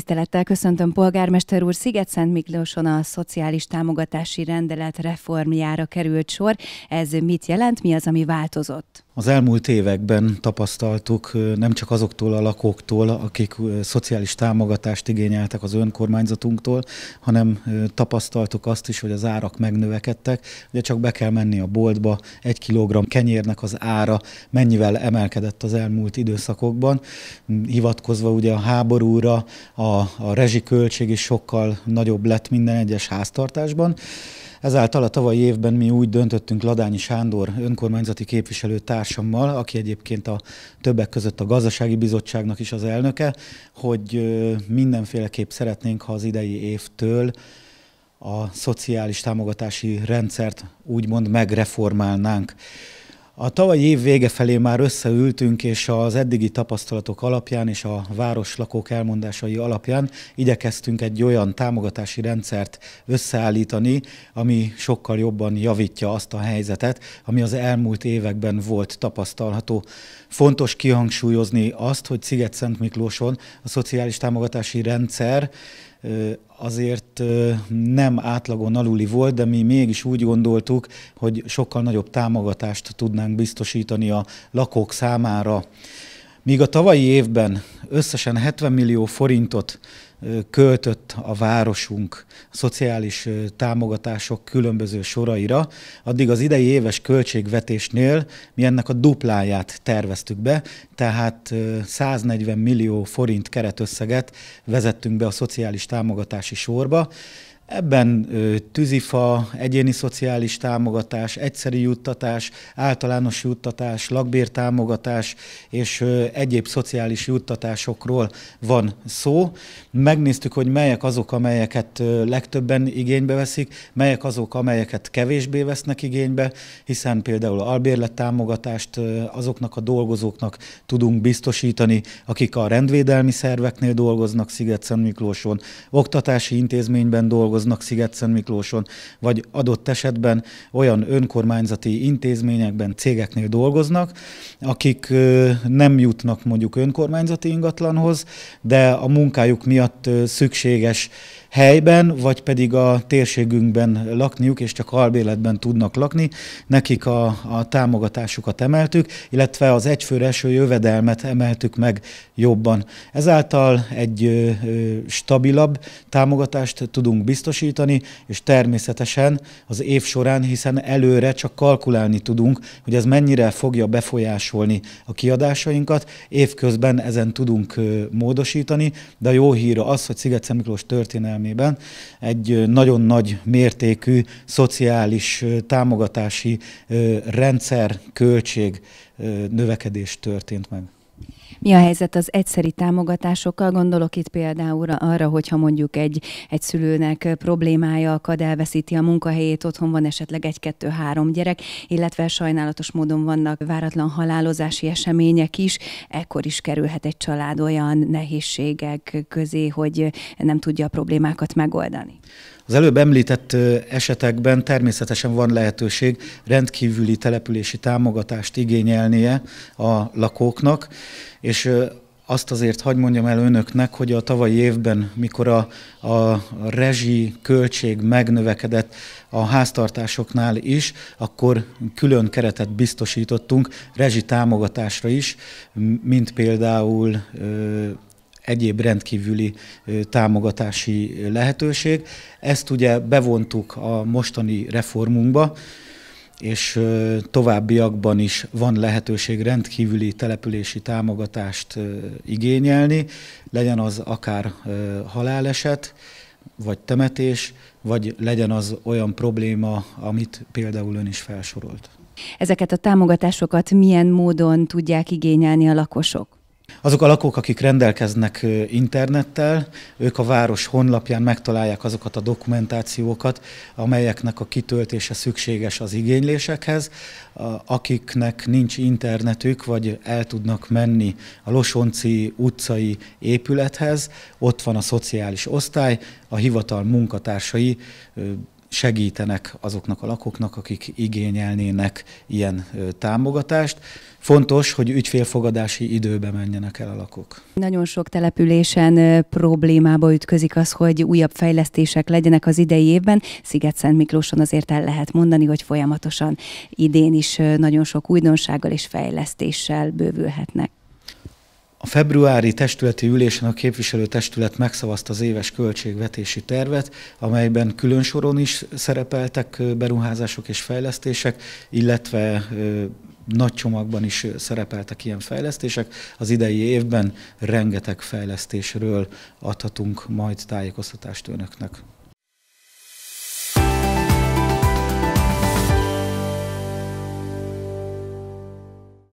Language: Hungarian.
Tisztelettel köszöntöm polgármester úr, Sziget-Szent Miklóson a szociális támogatási rendelet reformjára került sor. Ez mit jelent, mi az, ami változott? Az elmúlt években tapasztaltuk nem csak azoktól a lakóktól, akik szociális támogatást igényeltek az önkormányzatunktól, hanem tapasztaltuk azt is, hogy az árak megnövekedtek. Ugye csak be kell menni a boltba, egy kilogramm kenyérnek az ára mennyivel emelkedett az elmúlt időszakokban. Hm, hivatkozva ugye a háborúra a, a rezsiköltség is sokkal nagyobb lett minden egyes háztartásban. Ezáltal a tavalyi évben mi úgy döntöttünk Ladányi Sándor önkormányzati képviselő társammal, aki egyébként a többek között a gazdasági bizottságnak is az elnöke, hogy mindenféleképp szeretnénk, ha az idei évtől a szociális támogatási rendszert úgymond megreformálnánk. A tavalyi év vége felé már összeültünk, és az eddigi tapasztalatok alapján és a városlakók elmondásai alapján igyekeztünk egy olyan támogatási rendszert összeállítani, ami sokkal jobban javítja azt a helyzetet, ami az elmúlt években volt tapasztalható. Fontos kihangsúlyozni azt, hogy Sziget-Szent Miklóson a szociális támogatási rendszer azért nem átlagon aluli volt, de mi mégis úgy gondoltuk, hogy sokkal nagyobb támogatást tudnánk biztosítani a lakók számára. Míg a tavalyi évben összesen 70 millió forintot költött a városunk a szociális támogatások különböző soraira, addig az idei éves költségvetésnél mi ennek a dupláját terveztük be, tehát 140 millió forint keretösszeget vezettünk be a szociális támogatási sorba. Ebben tűzifa, egyéni szociális támogatás, egyszerű juttatás, általános juttatás, lakbértámogatás és egyéb szociális juttatásokról van szó. Megnéztük, hogy melyek azok, amelyeket legtöbben igénybe veszik, melyek azok, amelyeket kevésbé vesznek igénybe, hiszen például albérlet támogatást azoknak a dolgozóknak tudunk biztosítani, akik a rendvédelmi szerveknél dolgoznak, Sziget-Szent Miklóson, oktatási intézményben dolgoznak, dolgoznak sziget Miklóson, vagy adott esetben olyan önkormányzati intézményekben, cégeknél dolgoznak, akik nem jutnak mondjuk önkormányzati ingatlanhoz, de a munkájuk miatt szükséges helyben, vagy pedig a térségünkben lakniuk, és csak albéletben tudnak lakni. Nekik a, a támogatásukat emeltük, illetve az egyfőre eső jövedelmet emeltük meg jobban. Ezáltal egy stabilabb támogatást tudunk biztosítani, biztosítani, és természetesen az év során, hiszen előre csak kalkulálni tudunk, hogy ez mennyire fogja befolyásolni a kiadásainkat, évközben ezen tudunk módosítani, de a jó hír az, hogy Sziget Miklós történelmében egy nagyon nagy mértékű szociális támogatási rendszer költség növekedés történt meg. Mi a helyzet az egyszeri támogatásokkal? Gondolok itt például arra, hogyha mondjuk egy, egy szülőnek problémája akad, elveszíti a munkahelyét, otthon van esetleg egy-kettő-három gyerek, illetve sajnálatos módon vannak váratlan halálozási események is, ekkor is kerülhet egy család olyan nehézségek közé, hogy nem tudja a problémákat megoldani. Az előbb említett esetekben természetesen van lehetőség rendkívüli települési támogatást igényelnie a lakóknak, és azt azért hagy mondjam el önöknek, hogy a tavalyi évben, mikor a, a rezsi költség megnövekedett a háztartásoknál is, akkor külön keretet biztosítottunk rezsi támogatásra is, mint például egyéb rendkívüli támogatási lehetőség. Ezt ugye bevontuk a mostani reformunkba, és továbbiakban is van lehetőség rendkívüli települési támogatást igényelni, legyen az akár haláleset, vagy temetés, vagy legyen az olyan probléma, amit például ön is felsorolt. Ezeket a támogatásokat milyen módon tudják igényelni a lakosok? Azok a lakók, akik rendelkeznek internettel, ők a város honlapján megtalálják azokat a dokumentációkat, amelyeknek a kitöltése szükséges az igénylésekhez. Akiknek nincs internetük, vagy el tudnak menni a Losonci utcai épülethez, ott van a szociális osztály, a hivatal munkatársai segítenek azoknak a lakoknak, akik igényelnének ilyen támogatást. Fontos, hogy ügyfélfogadási időbe menjenek el a lakok. Nagyon sok településen problémába ütközik az, hogy újabb fejlesztések legyenek az idei évben. Sziget-Szent Miklóson azért el lehet mondani, hogy folyamatosan idén is nagyon sok újdonsággal és fejlesztéssel bővülhetnek. A februári testületi ülésen a képviselő testület megszavazta az éves költségvetési tervet, amelyben külön soron is szerepeltek beruházások és fejlesztések, illetve nagy csomagban is szerepeltek ilyen fejlesztések. Az idei évben rengeteg fejlesztésről adhatunk majd tájékoztatást önöknek.